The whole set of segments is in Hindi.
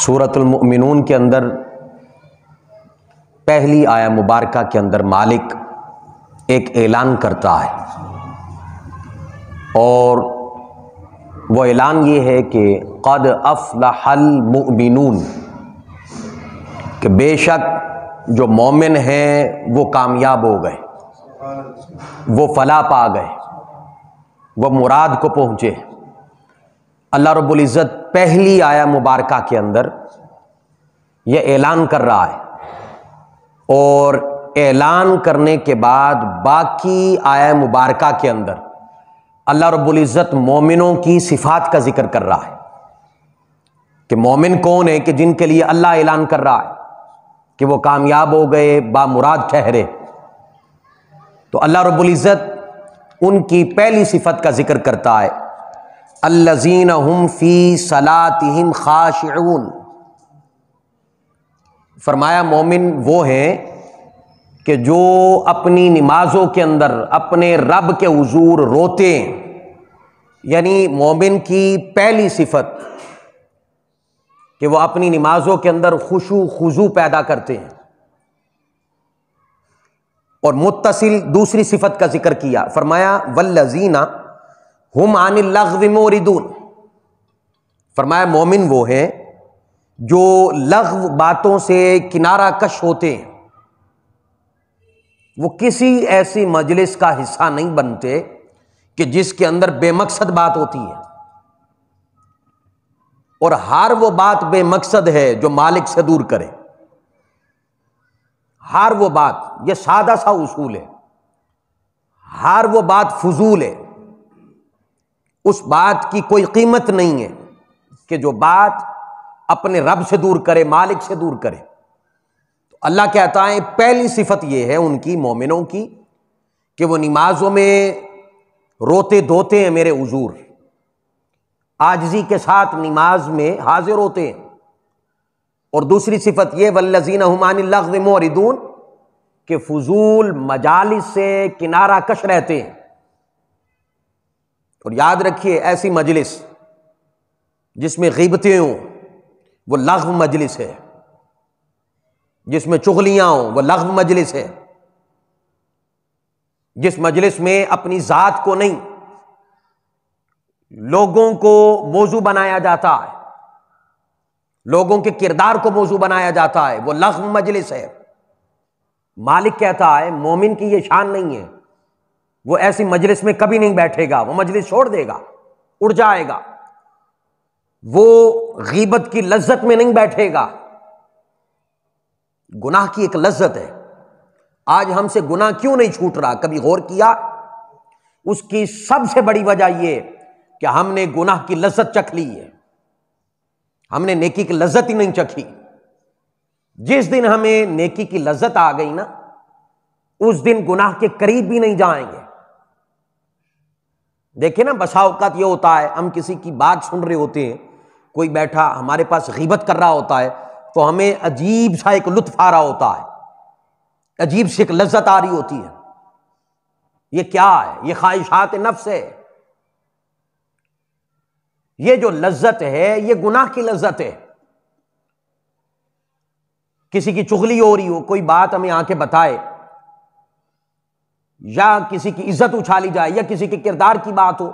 सूरतमिन के अंदर पहली आया मुबारक के अंदर मालिक एक ऐलान करता है और वो ऐलान ये है कि कद अफलाहल मुमिनून कि बेशक जो मोमिन हैं वो कामयाब हो गए वो फला पा गए वो मुराद को पहुँचे अल्लाह रब्बुल इज़्ज़त पहली आया मुबारक के अंदर यह ऐलान कर रहा है और ऐलान करने के बाद बाकी आया मुबारक के अंदर अल्लाह इज़्ज़त मोमिनों की सिफात का जिक्र कर रहा है कि मोमिन कौन है कि जिनके लिए अल्लाह ऐलान कर रहा है कि वो कामयाब हो गए बामुराद ठहरे तो अल्लाह इज़्ज़त उनकी पहली सिफत का जिक्र करता है अल्लजीन हम फ़ी सलातिम खाशून फरमाया मोमिन वो हैं कि जो अपनी नमाज़ों के अंदर अपने रब के हजूर रोते यानी मोमिन की पहली सिफत कि वह अपनी नमाज़ों के अंदर खुशू खुजू पैदा करते हैं और मुतसिल दूसरी सिफत का जिक्र किया फरमाया वल्लजीना हम आन लगविमोरिदून फरमाया मोमिन वो हैं जो लघव बातों से किनारा कश होते हैं वो किसी ऐसी मजलिस का हिस्सा नहीं बनते कि जिसके अंदर बेमकसद बात होती है और हार वो बात बेमकसद है जो मालिक से दूर करे हार वो बात ये सादा सा उसूल है हार वो बात फजूल है उस बात की कोई कीमत नहीं है कि जो बात अपने रब से दूर करे मालिक से दूर करे तो अल्लाह कहता है पहली सिफत यह है उनकी मोमिनों की कि वो नमाजों में रोते धोते हैं मेरे उजूर आजजी के साथ नमाज में हाजिर होते हैं और दूसरी सिफत ये वल्लजीन हमान लफ्ज के फजूल मजालिस से किनारा कश रहते हैं और याद रखिए ऐसी मजलिस जिसमें गिबतें हों वो लघ मजलिस है जिसमें चुगलियां हों वह लघ मजलिस है जिस मजलिस में अपनी ज़ात को नहीं लोगों को मौजू बनाया जाता है लोगों के किरदार को मौजू बनाया जाता है वो लघ मजलिस है मालिक कहता है मोमिन की ये शान नहीं है वो ऐसी मजलिस में कभी नहीं बैठेगा वो मजलिस छोड़ देगा उड़ जाएगा वो गीबत की लज्जत में नहीं बैठेगा गुनाह की एक लज्जत है आज हमसे गुनाह क्यों नहीं छूट रहा कभी गौर किया उसकी सबसे बड़ी वजह यह कि हमने गुनाह की लज्जत चख ली है हमने नेकी की लज्जत ही नहीं चखी जिस दिन हमें नेकी की लज्जत आ गई ना उस दिन गुनाह के करीब भी नहीं जाएंगे देखिए ना बसा अवकात यह होता है हम किसी की बात सुन रहे होते हैं कोई बैठा हमारे पास गीबत कर रहा होता है तो हमें अजीब सा एक लुत्फ आ रहा होता है अजीब सी एक लज्जत आ रही होती है ये क्या है ये ख्वाहिशात नफ्स है ये जो लज्जत है ये गुनाह की लज्जत है किसी की चुगली हो रही हो कोई बात हमें आके बताए या किसी की इज्जत उछाली जाए या किसी के किरदार की बात हो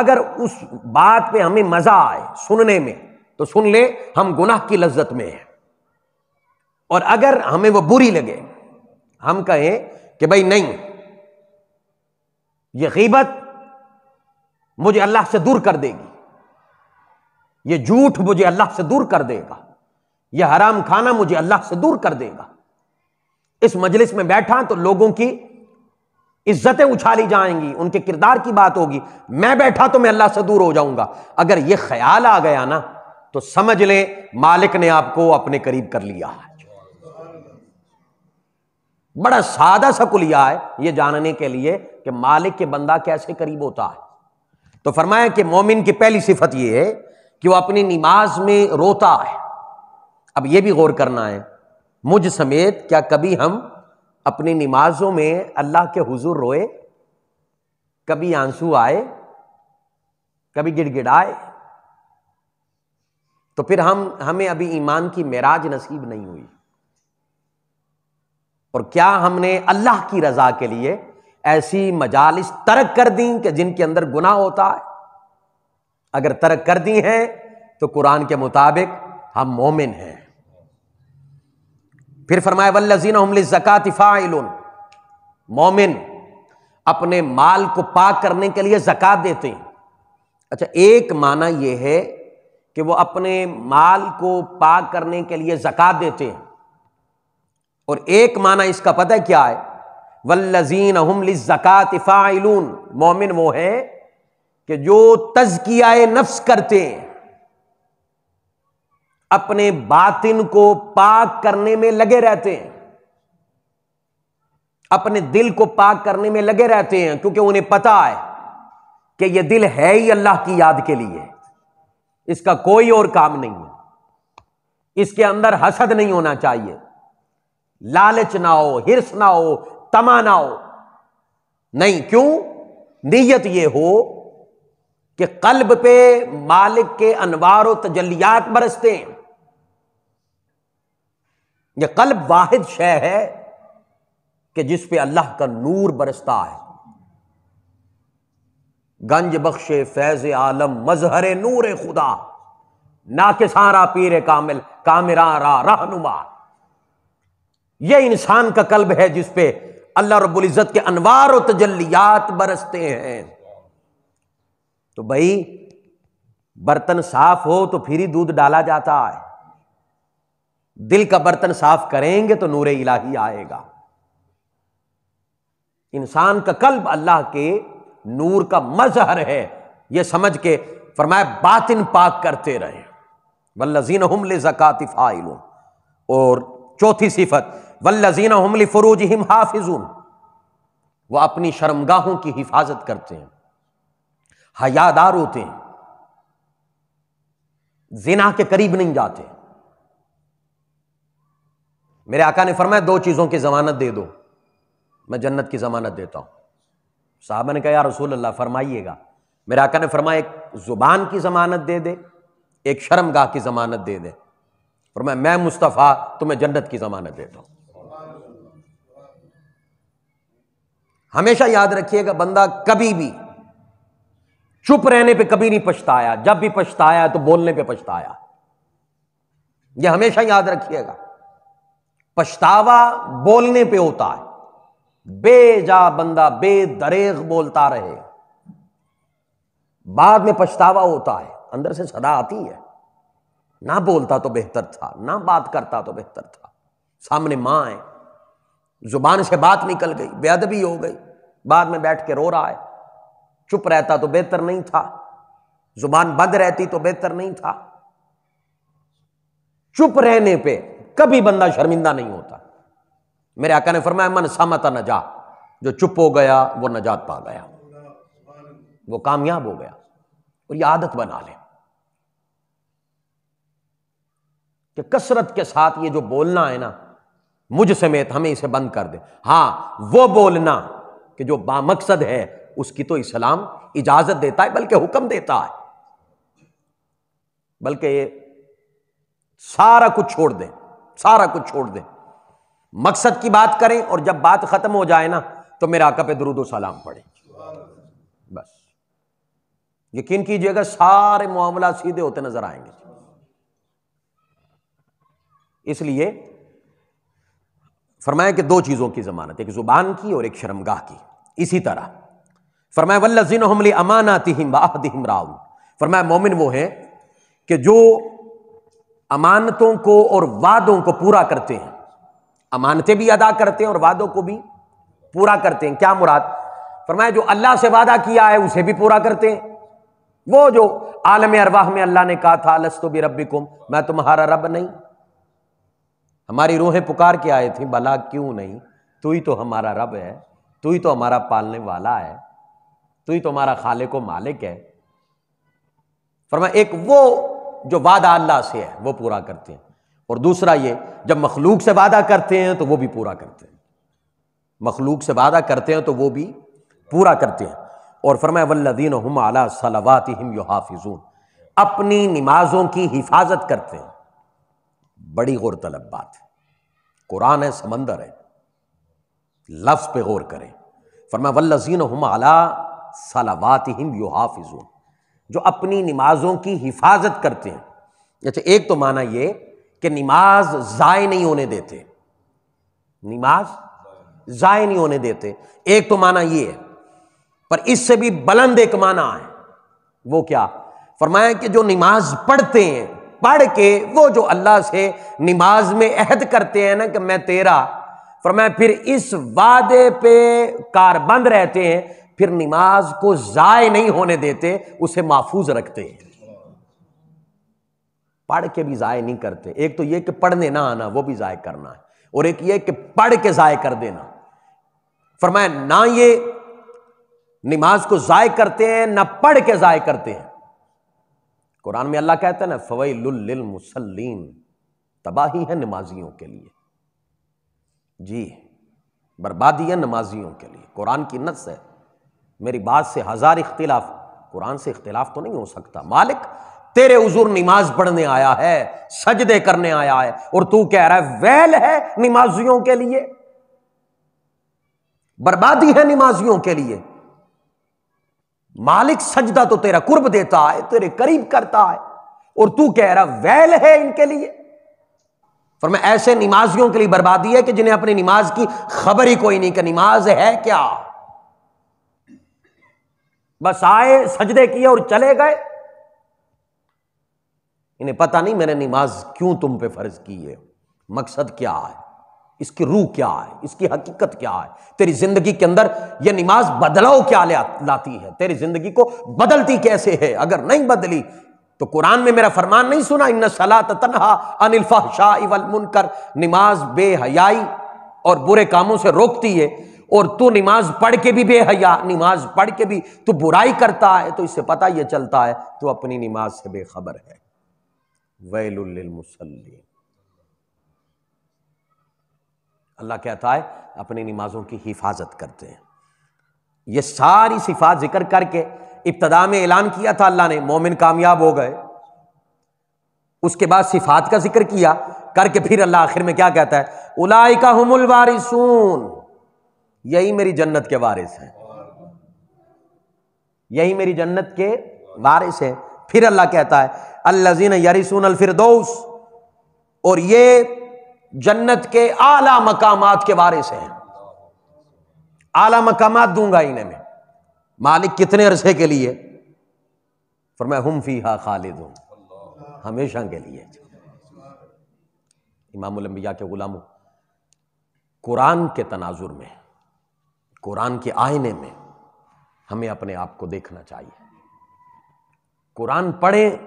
अगर उस बात पे हमें मजा आए सुनने में तो सुन ले हम गुनाह की लज्जत में हैं और अगर हमें वो बुरी लगे हम कहें कि भाई नहीं ये गीबत मुझे अल्लाह से दूर कर देगी ये झूठ मुझे अल्लाह से दूर कर देगा यह हराम खाना मुझे अल्लाह से दूर कर देगा इस मजलिस में बैठा तो लोगों की इज्जतें उछाली जाएंगी उनके किरदार की बात होगी मैं बैठा तो मैं अल्लाह से दूर हो जाऊंगा अगर यह ख्याल आ गया ना तो समझ ले मालिक ने आपको अपने करीब कर लिया है बड़ा सादा सा कुलिया है यह जानने के लिए कि मालिक के बंदा कैसे करीब होता है तो फरमाया कि मोमिन की पहली सिफत यह है कि वह अपनी नमाज में रोता है अब यह भी गौर करना है मुझ समेत क्या कभी हम अपनी नमाजों में अल्लाह के हुजूर रोए कभी आंसू आए कभी गिड़गिड़ाए तो फिर हम हमें अभी ईमान की मेराज नसीब नहीं हुई और क्या हमने अल्लाह की रजा के लिए ऐसी मजालिस तर्क कर दी कि जिनके अंदर गुना होता है अगर तर्क कर दी है तो कुरान के मुताबिक हम मोमिन हैं फिर फरमाए वल्लजीन जक़ात फ़ाइलून मोमिन अपने माल को पाक करने के लिए जक़ात देते हैं अच्छा एक माना यह है कि वो अपने माल को पाक करने के लिए जक़ात देते हैं और एक माना इसका पता है क्या है वल्लजीन हमले जक़ात फ़ाइलून मोमिन वो है कि जो तजकिया नफ्स करते हैं अपने बातिन को पाक करने में लगे रहते हैं अपने दिल को पाक करने में लगे रहते हैं क्योंकि उन्हें पता है कि यह दिल है ही अल्लाह की याद के लिए इसका कोई और काम नहीं है इसके अंदर हसद नहीं होना चाहिए लालच ना हो हिर्स ना हो तमा ना हो नहीं क्यों नीयत यह हो कि कल्ब पे मालिक के अनवार तजलियात बरसते हैं यह कल्ब वाहिद शय है कि जिस पे अल्लाह का नूर बरसता है गंज बख्शे फैज आलम मजहर नूर खुदा ना के सारा पीर कामिल कामिरा रा रहनुमा यह इंसान का कल्ब है जिस पे अल्लाह रब्बुल इज़्ज़त के अनवार तजलियात बरसते हैं तो भाई बर्तन साफ हो तो फिर ही दूध डाला जाता है दिल का बर्तन साफ करेंगे तो नूर इलाही आएगा इंसान का कल्ब अल्लाह के नूर का मजहर है यह समझ के फरमाया बातिन पाक करते रहे वल्लजीन हमले जक़ात फ़ाइल और चौथी सिफत वल्लजीन हमले फ़रूज हिम हाफिजून वह अपनी शर्मगाहों की हिफाजत करते हैं हयादार होते हैं जिना के करीब नहीं जाते मेरे आका ने फरमाया दो चीज़ों की जमानत दे दो मैं जन्नत की जमानत देता हूं साहब ने कहा यार रसूल अल्लाह फरमाइएगा मेरे आका ने फरमाया एक जुबान की जमानत दे दे एक शर्मगाह की जमानत दे दे फरमाया मैं मुस्तफ़ा तुम्हें तो जन्नत की जमानत देता हूं हमेशा याद रखिएगा बंदा कभी भी चुप रहने पे कभी नहीं पछताया जब भी पछताया तो बोलने पे पछताया यह हमेशा याद रखिएगा पछतावा बोलने पे होता है बेजा बंदा बेदरेग बोलता रहे बाद में पछतावा होता है अंदर से सदा आती है ना बोलता तो बेहतर था ना बात करता तो बेहतर था सामने माँ है जुबान से बात निकल गई भी हो गई बाद में बैठ के रो रहा है चुप रहता तो बेहतर नहीं था जुबान बंद रहती तो बेहतर नहीं था चुप रहने पे कभी बंदा शर्मिंदा नहीं होता मेरे आका ने फरमाया मन सामता जा जो चुप हो गया वो नजात पा गया वो कामयाब हो गया और ये आदत बना ले कि कसरत के साथ ये जो बोलना है ना मुझ समेत हमें इसे बंद कर दे हाँ वो बोलना कि जो बामकसद है उसकी तो इस्लाम इजाजत देता है बल्कि हुक्म देता है बल्कि सारा कुछ छोड़ दें सारा कुछ छोड़ दें मकसद की बात करें और जब बात खत्म हो जाए ना तो मेरा आका पे दरुदो सलाम पढ़े बस यकीन कीजिएगा सारे मामला सीधे होते नजर आएंगे इसलिए फरमाया कि दो चीजों की जमानत एक जुबान की और एक शर्मगाह की इसी तरह फरमाए वल्लिन हमली अमानातिम वाहदिम राउन फरमाए मोमिन वो हैं कि जो अमानतों को और वादों को पूरा करते हैं अमानतें भी अदा करते हैं और वादों को भी पूरा करते हैं क्या मुराद फरमाया जो अल्लाह से वादा किया है उसे भी पूरा करते हैं वो जो आलम अरवाह में अल्लाह ने कहा था लस तो भी रब मैं तुम्हारा रब नहीं हमारी रूहें पुकार के आए थी भला क्यों नहीं तू ही तो हमारा रब है तू ही तो हमारा पालने वाला है तू तो ही तुम्हारा खाले को मालिक है फरमा एक वो जो वादा अल्लाह से है वो पूरा करते हैं और दूसरा ये जब मखलूक से वादा करते हैं तो वो भी पूरा करते हैं मखलूक से वादा करते हैं तो वो भी पूरा करते हैं और फरमाए वल्लदीन हम अला सलावात युहाफिजून अपनी नमाजों की हिफाजत करते हैं बड़ी गौर तलब बात है कुरान है समंदर है लफ्ज़ पे गौर करें फरमाए वल्लजीन हम अला सलावात हिम युहाफिजून जो अपनी नमाजों की हिफाजत करते हैं अच्छा एक तो माना ये कि नमाज ज़ाय नहीं होने देते नमाज ज़ाय नहीं होने देते एक तो माना ये है पर इससे भी बुलंद एक माना है वो क्या फरमाया कि जो नमाज पढ़ते हैं पढ़ के वो जो अल्लाह से नमाज में अहद करते हैं ना कि मैं तेरा फरमाया फिर इस वादे पे कारबंद रहते हैं फिर नमाज को ज़ाय नहीं होने देते उसे महफूज रखते हैं पढ़ के भी ज़ाय नहीं करते एक तो यह कि पढ़ने ना आना वो भी ज़ाय करना है और एक ये कि पढ़ के ज़ाय कर देना फरमाया ना ये नमाज को ज़ाय करते हैं ना पढ़ के ज़ाय करते हैं कुरान में अल्लाह कहते हैं ना फवैल मुसलिन तबाही है नमाजियों के लिए जी बर्बादी है नमाजियों के लिए कुरान की नस है मेरी बात से हज़ार इख्तिलाफ कुरान से इख्तिलाफ तो नहीं हो सकता मालिक तेरे उजूर नमाज पढ़ने आया है सजदे करने आया है और तू कह रहा है वैल है नमाजियों के लिए बर्बादी है नमाजियों के लिए मालिक सजदा तो तेरा कुर्ब देता है तेरे करीब करता है और तू कह रहा वैल है इनके लिए पर मैं ऐसे नमाजियों के लिए बर्बादी है कि जिन्हें अपनी नमाज की खबर ही कोई नहीं कि नमाज है क्या बस आए सजदे किए और चले गए इन्हें पता नहीं मैंने नमाज क्यों तुम पे फर्ज की है मकसद क्या है इसकी रूह क्या है इसकी हकीकत क्या है तेरी जिंदगी के अंदर यह नमाज बदलाव क्या लाती है तेरी जिंदगी को बदलती कैसे है अगर नहीं बदली तो कुरान में मेरा फरमान नहीं सुना इन सलात तनहा अनिल शाह इवल मुनकर नमाज बेहयाई और बुरे कामों से रोकती है और तू नमाज पढ़ के भी बेहया नमाज पढ़ के भी तू बुराई करता है तो इससे पता यह चलता है तू अपनी नमाज से बेखबर है वैलमुसलिन अल्लाह कहता है अपनी नमाजों की हिफाजत करते हैं ये सारी सिफात जिक्र करके इब्तदा में ऐलान किया था अल्लाह ने मोमिन कामयाब हो गए उसके बाद सिफात का जिक्र किया करके फिर अल्लाह आखिर में क्या कहता है उलाई का वारिसून यही मेरी जन्नत के वारिस हैं यही मेरी जन्नत के वारिस हैं फिर अल्लाह कहता है अल्लाजीन यरिसून अलफिरदौस और ये जन्नत के आला मकाम के वारिस हैं आला मकाम दूंगा इन्हें मैं मालिक कितने अरसे के लिए फिर मैं हम फी हा खालिद हूं हमेशा के लिए इमाम के गुलाम कुरान के तनाजुर में कुरान के आईने में हमें अपने आप को देखना चाहिए कुरान पढ़ें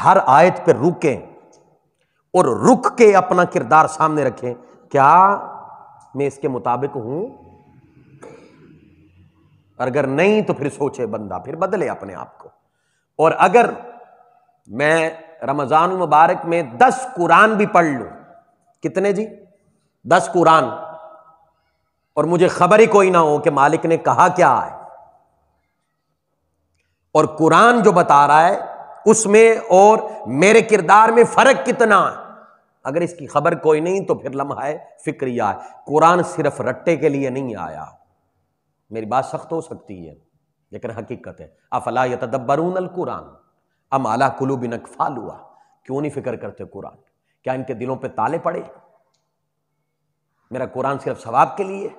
हर आयत पर रुकें और रुक के अपना किरदार सामने रखें क्या मैं इसके मुताबिक हूं अगर नहीं तो फिर सोचे बंदा फिर बदले अपने आप को और अगर मैं रमजान मुबारक में दस कुरान भी पढ़ लू कितने जी दस कुरान और मुझे खबर ही कोई ना हो कि मालिक ने कहा क्या है और कुरान जो बता रहा है उसमें और मेरे किरदार में फर्क कितना है अगर इसकी खबर कोई नहीं तो फिर लम्हा फिक्रिया है कुरान सिर्फ रट्टे के लिए नहीं आया मेरी बात सख्त हो सकती है लेकिन हकीकत है अफला यदब्बरून अल कुरान अम आला कुलूब नकफाल हुआ क्यों नहीं फिक्र करते कुरान क्या इनके दिलों पे ताले पड़े मेरा कुरान सिर्फ सवाब के लिए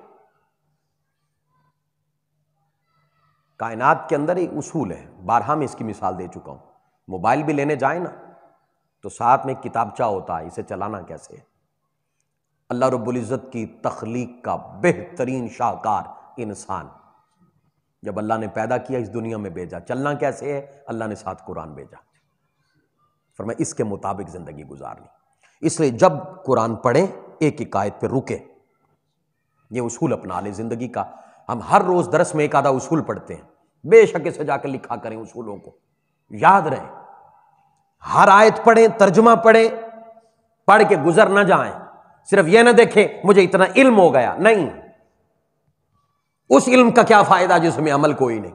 कायनात के अंदर एक उसूल है बारह में इसकी मिसाल दे चुका हूँ मोबाइल भी लेने जाए ना तो साथ में किताबचा होता है इसे चलाना कैसे है अल्लाह रबुल्जत की तख्लीक का बेहतरीन शाहकार इंसान जब अल्लाह ने पैदा किया इस दुनिया में भेजा चलना कैसे है अल्लाह ने साथ कुरान भेजा फिर मैं इसके मुताबिक ज़िंदगी गुजारनी इसलिए जब कुरान पढ़ें एक एक आयत पर रुके ये उसूल अपना ले ज़िंदगी का हम हर रोज़ दरस में एक आधा उसूल पढ़ते हैं बेशक से जाकर लिखा करें उसूलों को याद रहे हर आयत पढ़ें तर्जमा पढ़ें पढ़ के गुजर ना जाएं सिर्फ यह ना देखें मुझे इतना इल्म हो गया नहीं उस इल्म का क्या फायदा जिसमें अमल कोई नहीं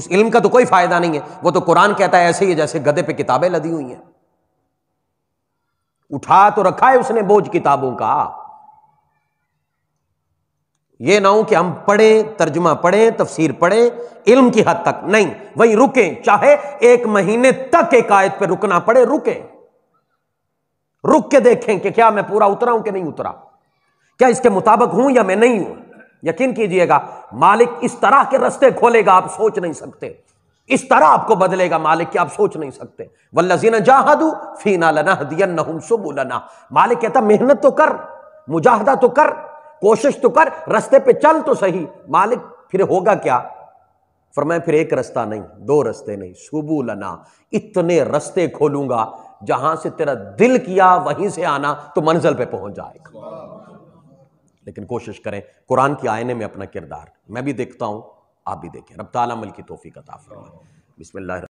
उस इल्म का तो कोई फायदा नहीं है वो तो कुरान कहता है ऐसे ही जैसे गधे पे किताबें लदी हुई हैं उठा तो रखा है उसने बोझ किताबों का ये ना हो कि हम पढ़ें तर्जुमा पढ़ें तफसीर पढ़ें इल्म की हद तक नहीं वहीं रुकें चाहे एक महीने तक एक आयत पर रुकना पड़े रुकें रुक के देखें कि क्या मैं पूरा उतरा हूं कि नहीं उतरा क्या इसके मुताबिक हूं या मैं नहीं हूं यकीन कीजिएगा मालिक इस तरह के रस्ते खोलेगा आप सोच नहीं सकते इस तरह आपको बदलेगा मालिक कि आप सोच नहीं सकते वल्लजीना जाहदू फीना लना हदियन सुबुलना मालिक कहता मेहनत तो कर मुजाहदा तो कर कोशिश तो कर रस्ते पे चल तो सही मालिक फिर होगा क्या फरमाए फिर एक रास्ता नहीं दो रास्ते नहीं सुबू लना इतने रास्ते खोलूंगा जहां से तेरा दिल किया वहीं से आना तो मंजिल पे पहुंच जाएगा लेकिन कोशिश करें कुरान के आयने में अपना किरदार मैं भी देखता हूं आप भी देखें रब ताला मल की तोहफी का ताफ़र बिस्मिल्लाह